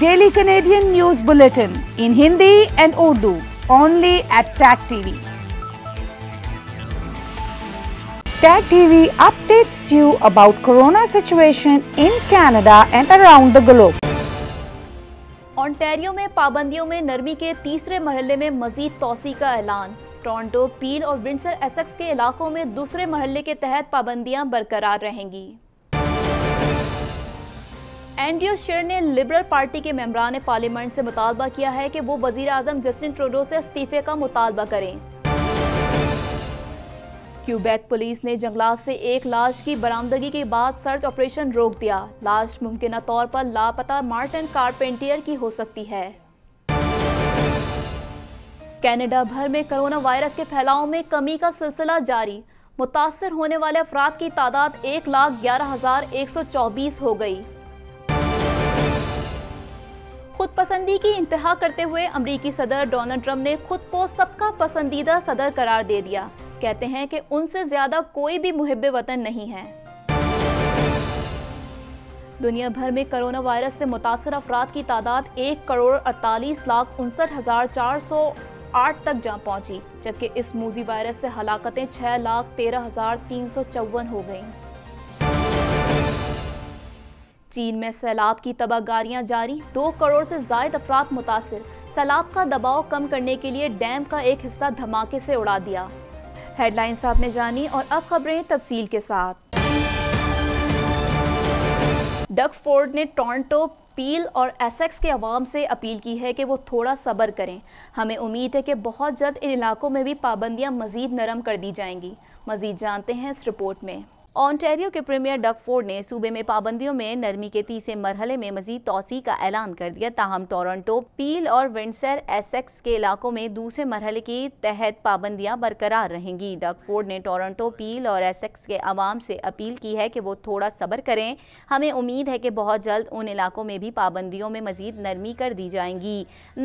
Daily Canadian news bulletin in Hindi and Urdu only at Tag TV Tag TV updates you about corona situation in Canada and around the globe. Ontario में पाबंदियों में नरमी के तीसरे मरहले में मजीद तोसी का ऐलान टोरंटो पील और विंसर एसेक्स के इलाकों में दूसरे मरहले के तहत पाबंदियां बरकरार रहेंगी एंड्रियो शेर ने लिबरल पार्टी के मेम्बरान पार्लियामेंट से मुतालबा किया है कि वो वजीर अजम जस्टिन ट्रोडो से इस्तीफे का मुतालबा करें क्यूबैक पुलिस ने जंगलात से एक लाश की बरामदगी के बाद सर्च ऑपरेशन रोक दिया लाश मुमकिन तौर पर लापता मार्टिन कारपेंटियर की हो सकती है कनाडा भर में कोरोना वायरस के फैलाव में कमी का सिलसिला जारी मुतासर होने वाले अफराद की तादाद एक लाख ग्यारह हज़ार एक सौ चौबीस हो गई खुद पसंदी की इंतहा करते हुए अमरीकी सदर डोनाल्ड ट्रंप ने खुद को सबका पसंदीदा सदर करार दे दिया कहते हैं कि उनसे ज्यादा कोई भी मुहब वतन नहीं है दुनिया भर में कोरोना वायरस से मुतासर अफराद की तादाद एक करोड़ अड़तालीस लाख उनसठ हजार चार सौ आठ तक जा पहुंची जबकि इस मूजी वायरस से हलाकतें छह लाख तेरह हजार तीन सौ चौवन हो गईं। चीन में सैलाब की तबाहगारियां जारी दो करोड़ से जायद अफराद मुतासर सैलाब का दबाव कम करने के लिए डैम का एक हिस्सा धमाके से उड़ा दिया हेडलाइंस आपने जानी और अब खबरें तफसील के साथ डग फोर्ड ने टोरंटो पील और एसेक्स के अवाम से अपील की है कि वो थोड़ा सब्र करें हमें उम्मीद है कि बहुत जल्द इन इलाकों में भी पाबंदियां मज़ीद नरम कर दी जाएंगी मज़ीद जानते हैं इस रिपोर्ट में ऑनटेरियो के प्रीमियर डक फोर्ड ने सूबे में पाबंदियों में नरमी के तीसरे मरहले में मजीद तोसी का ऐलान कर दिया ताहम टोरंटो पील और विंडसर एसेक्स के इलाकों में दूसरे मरहले के तहत पाबंदियां बरकरार रहेंगी डक फोर्ड ने टोरंटो पील और एसेक्स के आवाम से अपील की है कि वो थोड़ा सब्र करें हमें उम्मीद है कि बहुत जल्द उन इलाकों में भी पाबंदियों में मजीद नरमी कर दी जाएंगी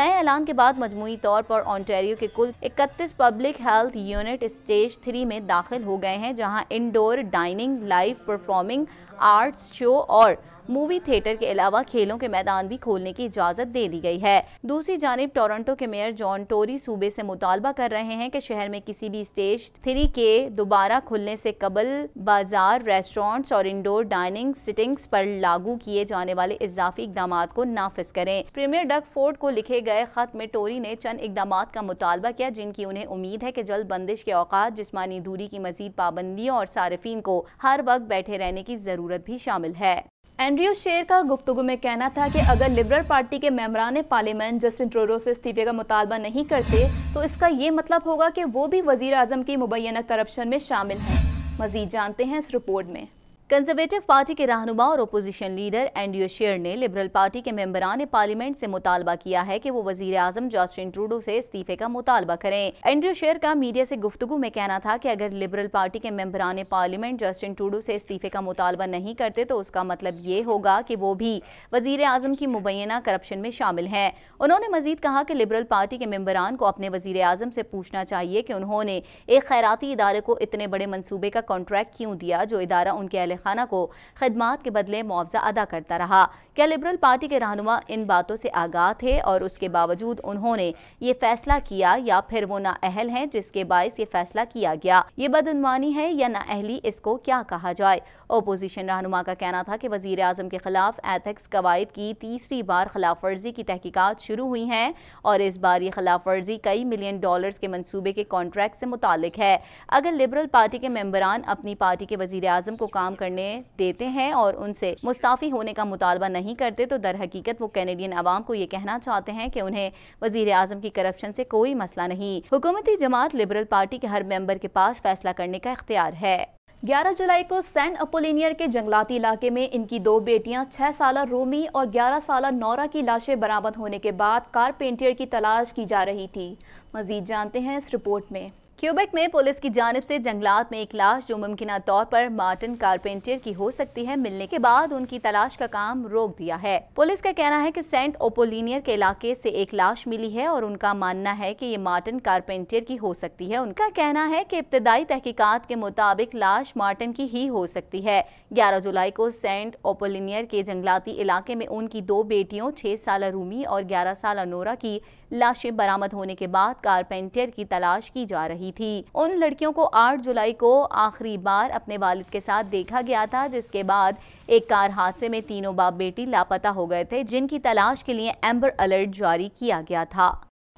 नए ऐलान के बाद मजमू तौर पर ऑनटेरियो के कुल इकतीस public health unit stage three में दाखिल हो गए हैं जहाँ indoor dine entertaining live performing arts show or movie theatre के अलावा खेलों के मैदान भी खोलने की इजाज़त दे दी गई है दूसरी जानब टोरंटो के मेयर जॉन टोरी सूबे से मुतालबा कर रहे हैं कि शहर में किसी भी स्टेज थ्री के दोबारा खुलने से कबल बाजार रेस्टोरेंट्स और इंडोर डाइनिंग सिटिंग्स पर लागू किए जाने वाले इजाफी इकदाम को नाफिज करें प्रीमियर डग फोर्ड को लिखे गए खत में टोरी ने चंद इकदाम का मुतालबा किया जिनकी उन्हें उम्मीद है की जल्द बंदिश के औकात जिसमानी दूरी की मजीद पाबंदियों और सार्फिन को हर वक्त बैठे रहने की ज़रूरत भी शामिल है एंड्रयू शेर का गुफ्तु में कहना था कि अगर लिबरल पार्टी के मेम्बरान पार्लियामेंट जस्टिन ट्रोडो से इस्तीफे का मुतालबा नहीं करते तो इसका ये मतलब होगा कि वो भी वजीर अजम की मुबैना करप्शन में शामिल हैं मजीद जानते हैं इस रिपोर्ट में कंजर्वेटिव पार्टी के रहनुमा और अपोजिशन लीडर एंड्रियो शेयर ने लिबरल पार्टी के मेम्बरान पार्लियामेंट से मुतालबा किया है कि वो वजीर आजम जॉस्टिन ट्रूडो से इस्तीफे का मुतालबा करें एंड्रियो शेयर का मीडिया से गुफ्तु में कहना था कि अगर लिबरल पार्टी के मेम्बरान पार्लियामेंट जॉस्टिन ट्रूडो से इस्तीफे का मुतालबा नहीं करते तो उसका मतलब ये होगा कि वो भी वजीर आजम की मुबैना करप्शन में शामिल है उन्होंने मजीद कहा कि लिबरल पार्टी के मेम्बरान को अपने वजीर आजम से पूछना चाहिए कि उन्होंने एक खैराती इदारे को इतने बड़े मनसूबे का कॉन्ट्रैक्ट क्यों दिया जो इदारा उनके अहल खाना को खदमात के बदले मुआवजा अदा करता रहा क्या लिबरल पार्टी के रहनुमा इन बातों से आगाह थे और उसके बावजूद उन्होंने ये फैसला किया या फिर वो नाअहल हैं जिसके बायस ये फैसला किया गया ये बदनवानी है या नाअहली इसको क्या कहा जाए ओपोजिशन रहनुमा का कहना था कि वजीर अजम के खिलाफ एथिक्स कवायद की तीसरी बार खिलाफ वर्जी की तहकीकत शुरू हुई हैं और इस बार ये खिलाफ वर्जी कई मिलियन डॉलर के मनसूबे के कॉन्ट्रैक्ट से मुतक है अगर लिबरल पार्टी के मेम्बरान अपनी पार्टी के वजीर अजम को काम करने देते हैं और उनसे मुस्ताफ़ी होने का मुतालबा नहीं नहीं करते तो दर हकीकत वो कैनेडियन आवाम को ये कहना चाहते हैं कि उन्हें वजीर आजम की करप्शन से कोई मसला नहीं हुकूमती जमात लिबरल पार्टी के हर मेंबर के पास फैसला करने का इख्तियार है 11 जुलाई को सैन अपोलिनियर के जंगलाती इलाके में इनकी दो बेटियां 6 साल रोमी और 11 साल नौरा की लाशें बरामद होने के बाद कारपेंटियर की तलाश की जा रही थी मजीद जानते हैं इस रिपोर्ट में क्यूबेक में पुलिस की जानब से जंगलात में एक लाश जो मुमकिन तौर पर मार्टिन कारपेंटर की हो सकती है मिलने के बाद उनकी तलाश का काम रोक दिया है पुलिस का कहना है कि सेंट ओपोलिनियर के इलाके से एक लाश मिली है और उनका मानना है कि ये मार्टिन कारपेंटर की हो सकती है उनका कहना है कि इब्तदाई तहकीकत के मुताबिक लाश मार्टिन की ही हो सकती है ग्यारह जुलाई को सेंट ओपोलिनियर के जंगलाती इलाके में उनकी दो बेटियों छह साल रूमी और ग्यारह साल नोरा की लाशें बरामद होने के बाद कारपेंटर की तलाश की जा रही की थी उन लड़कियों को 8 जुलाई को आखिरी बार अपने वालिद के साथ देखा गया था जिसके बाद एक कार हादसे में तीनों बाप बेटी लापता हो गए थे जिनकी तलाश के लिए एम्बर अलर्ट जारी किया गया था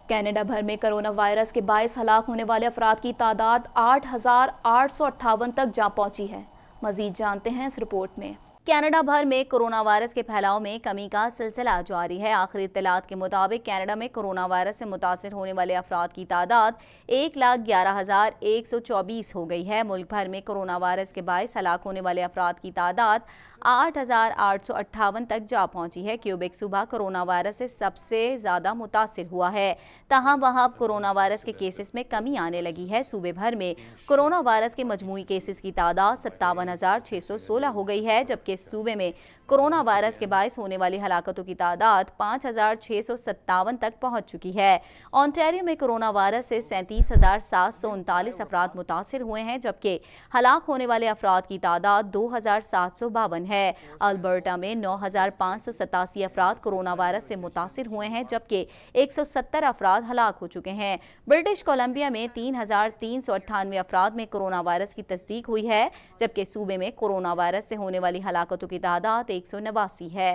कनाडा भर में कोरोना वायरस के बायस हलाक होने वाले अफराद की तादाद आठ तक जा पहुंची है मजीद जानते हैं इस रिपोर्ट में कनाडा भर में कोरोना वायरस के फैलाव में कमी का सिलसिला जारी है आखिरी इतलात के मुताबिक कनाडा में कोरोना वायरस से मुतासर होने वाले अफराद की तादाद एक लाख ग्यारह हज़ार एक सौ चौबीस हो गई है मुल्क भर में कोरोना वायरस के बायस हलाक होने वाले अफराद की तादाद आठ तक जा पहुंची है क्यूबेक सुबह कोरोना वायरस से सबसे ज़्यादा मुतासर हुआ है तहम वहाँ अब कोरोना वायरस के केसेस में कमी आने लगी है सूबे भर में कोरोना वायरस के मजमू केसेस की तादाद सत्तावन हो गई है जबकि सूबे में कोरोना वायरस के बायस होने वाली हलाकतों की तादाद पाँच तक पहुँच चुकी है ऑनटेरियो में कोरोना वायरस से सैंतीस हज़ार सात सौ उनतालीस अफराद मुतासर हुए हैं जबकि हलाक होने वाले अफराद की तादाद दो हज़ार सात सौ बावन है है अल्बर्टा में नौ हज़ार पाँच सौ सतासी अफराद कोरोना वायरस से मुतासर हुए हैं जबकि एक सौ सत्तर अफराद हलाक हो चुके हैं ब्रिटिश कोलम्बिया में तीन हज़ार तीन सौ अट्ठानवे अफराद में कोरोना वायरस की तस्दीक हुई है जबकि सूबे में कोरोना वायरस से होने वाली हलाकतों की तादाद एक सौ नवासी है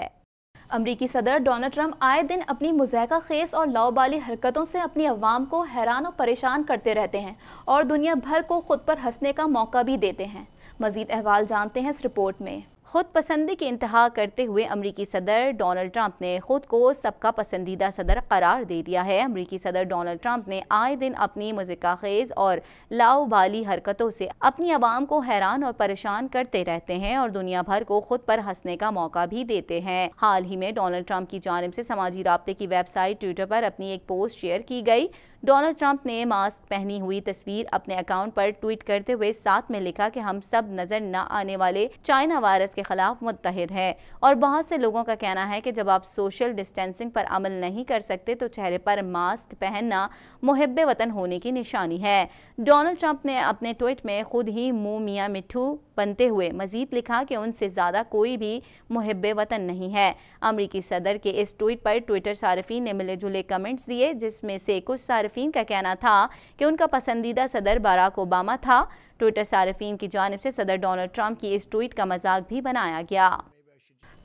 अमरीकी सदर डोनाल्ड ट्रंप आए दिन अपनी मुजैका खेस और लाओबाली हरकतों से अपनी अवाम को हैरान और परेशान करते रहते हैं और दुनिया भर को खुद पर हंसने का मौका भी देते हैं मजीद अहवाल जानते हैं इस रिपोर्ट में खुद पसंदी के इंतहा करते हुए अमरीकी सदर डोनाल्ड ट्रंप ने खुद को सबका पसंदीदा सदर करार दे दिया है अमरीकी सदर डोनाल्ड ट्रंप ने आए दिन अपनी मज़िका खेज और लाओबाली हरकतों से अपनी आवाम को हैरान और परेशान करते रहते हैं और दुनिया भर को खुद पर हंसने का मौका भी देते हैं हाल ही में डोनाल्ड ट्रंप की जानब से समाजी रबते की वेबसाइट ट्विटर पर अपनी एक पोस्ट शेयर की गई डोनाल्ड ट्रंप ने मास्क पहनी हुई तस्वीर अपने अकाउंट पर ट्वीट करते हुए साथ में लिखा कि हम सब नजर न आने वाले चाइना वायरस के खिलाफ मुतहद है और बहुत से लोगों का कहना है कि जब आप सोशल डिस्टेंसिंग पर अमल नहीं कर सकते तो चेहरे पर मास्क पहनना मुहब वतन होने की निशानी है डोनाल्ड ट्रंप ने अपने ट्वीट में खुद ही मुँह मियाँ मिठू बनते हुए मजीद लिखा कि उनसे ज़्यादा कोई भी मुहब वतन नहीं है अमरीकी सदर के इस ट्वीट पर ट्विटर सार्फिन ने मिले जुले कमेंट्स दिए जिसमें से कुछ सार्फिन का कहना था कि उनका पसंदीदा सदर बराक ओबामा था ट्विटर सार्फिन की जानब से सदर डोनाल्ड ट्रंप की इस ट्वीट का मजाक भी बनाया गया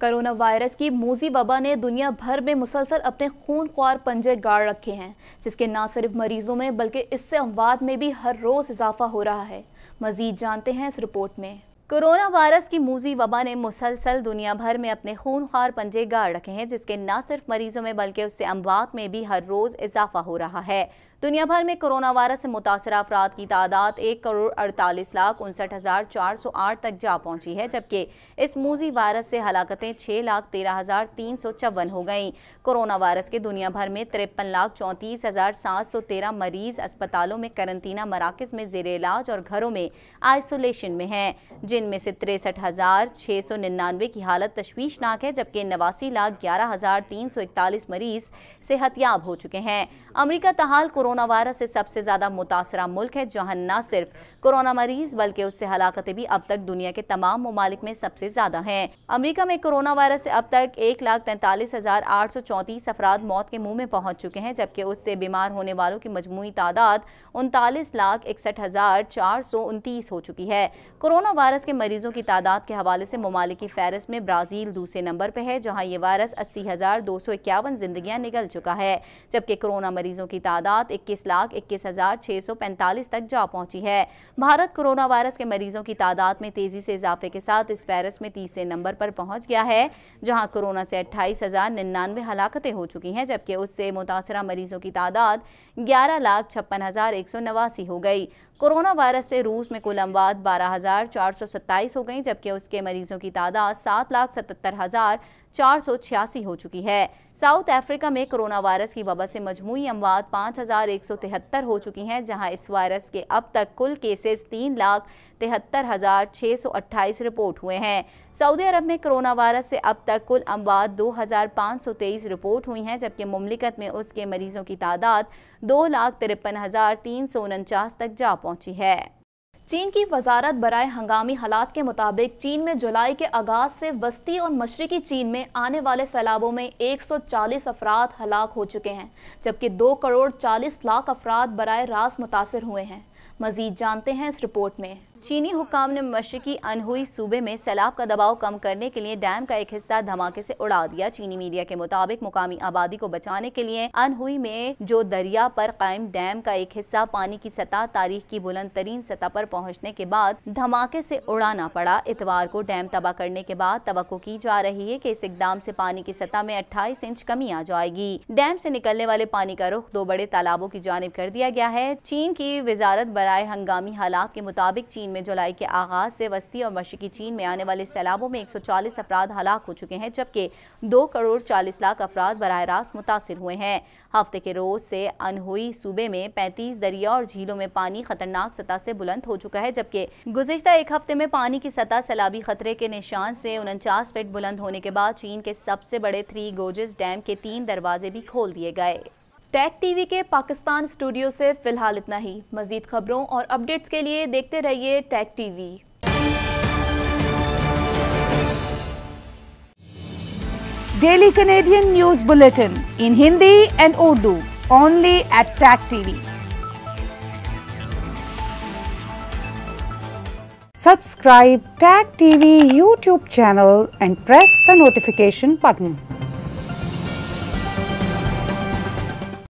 कोरोना वायरस की मोजी वबा ने दुनिया भर में मुसलसल अपने खून ख्वार पंजे गाड़ रखे हैं जिसके ना सिर्फ मरीजों में बल्कि इससे अमवात में भी हर रोज़ इजाफा हो रहा है मजीद जानते हैं इस रिपोर्ट में कोरोना वायरस की मूजी वबा ने मुसलसल दुनिया भर में अपने खून ख्वार पंजे गाड़ रखे हैं जिसके न सिर्फ मरीजों में बल्कि उससे अमवात में भी हर रोज़ इजाफा हो रहा है दुनिया भर में कोरोना वायरस से मुतासर अफराद की तादाद एक करोड़ अड़तालीस लाख उनसठ हज़ार चार सौ आठ तक जा पहुंची है जबकि इस मूजी वायरस से हलाकतें छः लाख तेरह हज़ार तीन सौ चौवन हो गई कोरोना वायरस के दुनिया भर में तिरपन लाख चौंतीस हज़ार सात सौ तेरह मरीज़ अस्पतालों में करंतना मराकज़ में जेर इलाज और घरों में आइसोलेशन में हैं जिनमें से तिरसठ हज़ार छः सौ निन्यानवे की हालत तश्वीशनाक है जबकि नवासी लाख ग्यारह हज़ार तीन सौ इकतालीस मरीज़ सेहतियाब हो चुके हैं अमरीका तहाल कोरोना कोरोना वायरस से सबसे ज़्यादा मुतासरा मुल्क है जहाँ न सिर्फ कोरोना मरीज बल्कि उससे हलाकतें भी अब तक दुनिया के तमाम ममालिक में सबसे ज़्यादा हैं अमरीका में कोरोना वायरस से अब तक एक लाख तैंतालीस हज़ार आठ सौ चौंतीस अफराद मौत के मुंह में पहुंच चुके हैं जबकि उससे बीमार होने वालों की मजमू तादाद उनतालीस लाख इकसठ हज़ार चार सौ उनतीस हो चुकी है कोरोना वायरस के मरीजों की तादाद के हवाले से ममालिक फहरस में ब्राज़ील दूसरे नंबर पर है जहाँ ये वायरस अस्सी हज़ार दो सौ इक्यावन जिंदगी निकल चुका है जबकि कोरोना मरीजों की तादाद इक्कीस लाख इक्कीस हजार छह सौ पैंतालीस तक जा पहुंची है भारत कोरोना वायरस के मरीजों की तादाद में तेजी से इजाफे के साथ इस वायरस में तीसरे नंबर पर पहुंच गया है जहां कोरोना से अट्ठाईस हजार निन्यानवे हलाकतें हो चुकी हैं जबकि उससे मुतासरा मरीजों की तादाद ग्यारह लाख छप्पन हजार एक सौ नवासी हो गई कोरोना वायरस से रूस में कुल अमवात बारह हज़ार चार सौ सत्ताईस हो गई जबकि उसके मरीजों की तादाद सात लाख सतहत्तर हज़ार चार सौ छियासी हो चुकी है साउथ अफ्रीका में कोरोना वायरस की वबा से मजमुई अमवात पाँच हज़ार एक सौ तिहत्तर हो चुकी हैं जहां इस वायरस के अब तक कुल केसेस तीन लाख तिहत्तर हज़ार छः सौ अट्ठाईस रिपोर्ट हुए हैं सऊदी अरब में कोरोना वायरस से अब तक कुल अमवात दो हज़ार पाँच सौ तेईस रिपोर्ट हुई हैं जबकि मुमलिकत में उसके मरीजों की तादाद दो लाख तिरपन हज़ार तीन सौ उनचास तक जा पहुंची है चीन की वजारत बरए हंगामी हालात के मुताबिक चीन में जुलाई के आगाज से वस्ती और मशरकी चीन में आने वाले सैलाबों में 140 अफराद हलाक हो चुके हैं जबकि 2 करोड़ 40 लाख अफराद बरए रास मुतासर हुए हैं मजीद जानते हैं इस रिपोर्ट में चीनी हुकाम ने मशरकी अनहुई सूबे में सैलाब का दबाव कम करने के लिए डैम का एक हिस्सा धमाके से उड़ा दिया चीनी मीडिया के मुताबिक मुकामी आबादी को बचाने के लिए अनहुई में जो दरिया पर कायम डैम का एक हिस्सा पानी की सतह तारीख की बुलंद तरीन सतह पर पहुंचने के बाद धमाके से उड़ाना पड़ा इतवार को डैम तबाह करने के बाद तो की जा रही है की इस इकदाम ऐसी पानी की सतह में अट्ठाईस इंच कमी आ जाएगी डैम ऐसी निकलने वाले पानी का रुख दो बड़े तालाबों की जानब कर दिया गया है चीन की वजारत बरए हंगामी हालात के मुताबिक चीन में जुलाई के आगाज़ से वस्ती और मशरकी चीन में आने वाले सैलाबों में एक सौ चालीस अफराद हलाक हो चुके हैं जबकि दो करोड़ चालीस लाख अफराद बरह रास्त मुतासर हुए हैं हफ्ते के रोज़ से अनहुई सूबे में पैंतीस दरिया और झीलों में पानी खतरनाक सतह से बुलंद हो चुका है जबकि गुजशत एक हफ्ते में पानी की सतह सैलाबी खतरे के निशान से उनचास फीट बुलंद होने के बाद चीन के सबसे बड़े थ्री गोजेस डैम के तीन दरवाजे भी खोल दिए गए टैग टीवी के पाकिस्तान स्टूडियो से फिलहाल इतना ही मजीद खबरों और अपडेट्स के लिए देखते रहिए Tag TV daily Canadian news bulletin in Hindi and Urdu only at Tag TV Subscribe Tag TV YouTube channel and press the notification button.